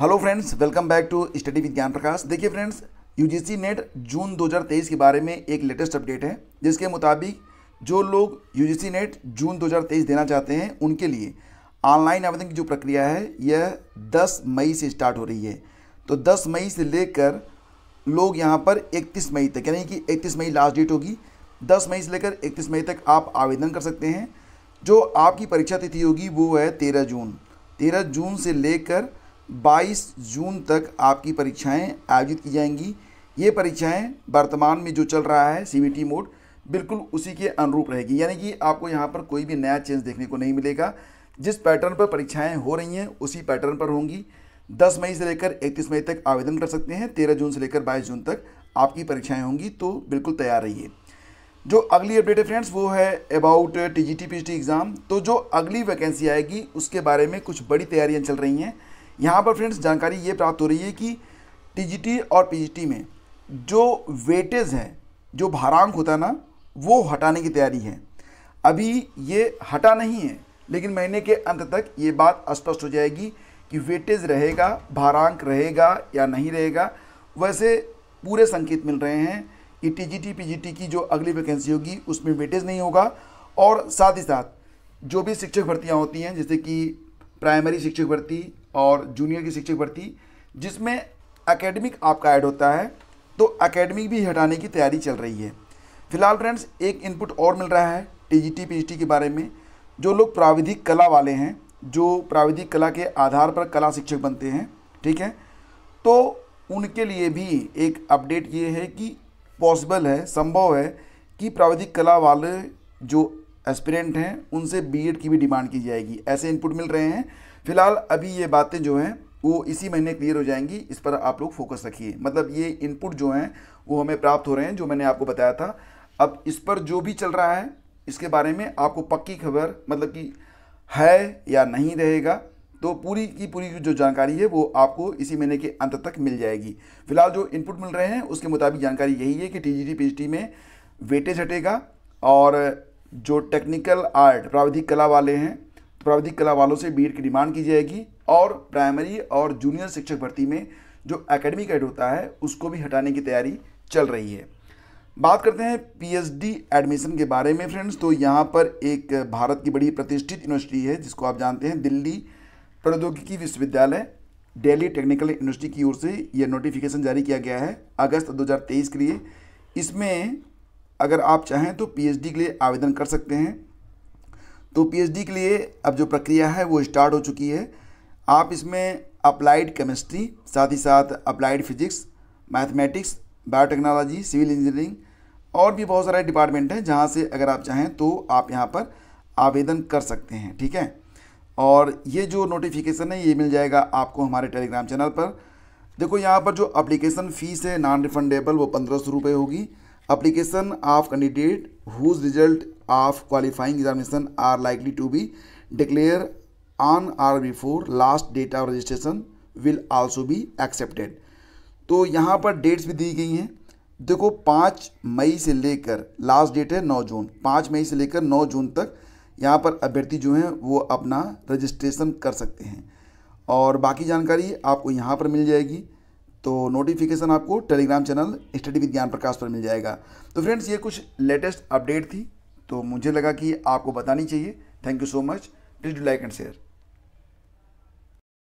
hello friends welcome back to study with Gyan Prakash देखिए friends UGC net जून 2023 के बारे में एक लेटेस्ट अपडेट है जिसके मुताबिक जो लोग यूजीसी नेट जून 2023 देना चाहते हैं उनके लिए ऑनलाइन आवेदन की जो प्रक्रिया है यह 10 मई से स्टार्ट हो रही है तो 10 मई से लेकर लोग यहाँ पर 31 मई तक यानी कि 31 मई लास्ट डेट होगी 10 मई से लेकर 31 मई तक आप आवेदन कर सकते हैं जो आपकी परीक्षा तिथि होगी वो है 13 जून 13 जून से लेकर 22 जून तक आपकी परीक्षाएं आयोजित की जाएंगी ये परीक्षाएं वर्तमान में जो चल रहा है सी मोड बिल्कुल उसी के अनुरूप रहेगी यानी कि आपको यहाँ पर कोई भी नया चेंज देखने को नहीं मिलेगा जिस पैटर्न पर परीक्षाएँ हो रही हैं उसी पैटर्न पर होंगी दस मई से लेकर इकतीस मई तक आवेदन कर सकते हैं तेरह जून से लेकर बाईस जून तक आपकी परीक्षाएं होंगी तो बिल्कुल तैयार रहिए जो अगली अपडेट है फ्रेंड्स वो है अबाउट टी जी एग्ज़ाम तो जो अगली वैकेंसी आएगी उसके बारे में कुछ बड़ी तैयारियाँ चल रही हैं यहाँ पर फ्रेंड्स जानकारी ये प्राप्त हो रही है कि टी और पी में जो वेटेज है जो भारांक होता है ना वो हटाने की तैयारी है अभी ये हटा नहीं है लेकिन महीने के अंत तक ये बात स्पष्ट हो जाएगी कि वेटेज रहेगा भारांक रहेगा या नहीं रहेगा वैसे पूरे संकेत मिल रहे हैं कि टी पीजीटी की जो अगली वैकेंसी होगी उसमें वेटेज नहीं होगा और साथ ही साथ जो भी शिक्षक भर्तियाँ होती हैं जैसे कि प्राइमरी शिक्षक भर्ती और जूनियर की शिक्षक भर्ती जिसमें एकेडमिक आपका ऐड होता है तो एकेडमिक भी हटाने की तैयारी चल रही है फिलहाल फ्रेंड्स एक इनपुट और मिल रहा है टी पीजीटी के बारे में जो लोग प्राविधिक कला वाले हैं जो प्राविधिक कला के आधार पर कला शिक्षक बनते हैं ठीक है तो उनके लिए भी एक अपडेट ये है कि पॉसिबल है संभव है कि प्राविधिक कला वाले जो एस्पिरेंट हैं उनसे बीएड की भी डिमांड की जाएगी ऐसे इनपुट मिल रहे हैं फिलहाल अभी ये बातें जो हैं वो इसी महीने क्लियर हो जाएंगी इस पर आप लोग फोकस रखिए मतलब ये इनपुट जो हैं वो हमें प्राप्त हो रहे हैं जो मैंने आपको बताया था अब इस पर जो भी चल रहा है इसके बारे में आपको पक्की खबर मतलब कि है या नहीं रहेगा तो पूरी की पूरी जो जानकारी है वो आपको इसी महीने के अंत तक मिल जाएगी फिलहाल जो इनपुट मिल रहे हैं उसके मुताबिक जानकारी यही है कि टी जी में वेटेज हटेगा और जो टेक्निकल आर्ट प्राविधिक कला वाले हैं प्राविधिक कला वालों से बीएड की डिमांड की जाएगी और प्राइमरी और जूनियर शिक्षक भर्ती में जो एकेडमिक एड होता है उसको भी हटाने की तैयारी चल रही है बात करते हैं पीएचडी एडमिशन के बारे में फ्रेंड्स तो यहाँ पर एक भारत की बड़ी प्रतिष्ठित यूनिवर्सिटी है जिसको आप जानते हैं दिल्ली प्रौद्योगिकी विश्वविद्यालय डेली टेक्निकल यूनिवर्सिटी की ओर से यह नोटिफिकेशन जारी किया गया है अगस्त 2023 के लिए इसमें अगर आप चाहें तो पीएचडी के लिए आवेदन कर सकते हैं तो पीएचडी के लिए अब जो प्रक्रिया है वो स्टार्ट हो चुकी है आप इसमें अप्लाइड केमिस्ट्री साथ ही साथ applied physics mathematics biotechnology civil engineering और भी बहुत सारे डिपार्टमेंट हैं जहाँ से अगर आप चाहें तो आप यहाँ पर आवेदन कर सकते हैं ठीक है और ये जो नोटिफिकेशन है ये मिल जाएगा आपको हमारे टेलीग्राम चैनल पर देखो यहाँ पर जो अप्लीकेशन फ़ीस है नॉन रिफंडेबल वो पंद्रह सौ रुपये होगी application of candidate whose result of qualifying examination are likely to be declared on or before last date of registration will also be accepted तो यहाँ पर डेट्स भी दी गई हैं देखो पाँच मई से लेकर लास्ट डेट है नौ जून पाँच मई से लेकर नौ जून तक यहाँ पर अभ्यर्थी जो हैं वो अपना रजिस्ट्रेशन कर सकते हैं और बाकी जानकारी आपको यहाँ पर मिल जाएगी तो नोटिफिकेशन आपको Telegram channel study with Gyan प्रकाश पर मिल जाएगा तो फ्रेंड्स ये कुछ लेटेस्ट अपडेट थी तो मुझे लगा कि आपको बतानी चाहिए thank you so much please do like and share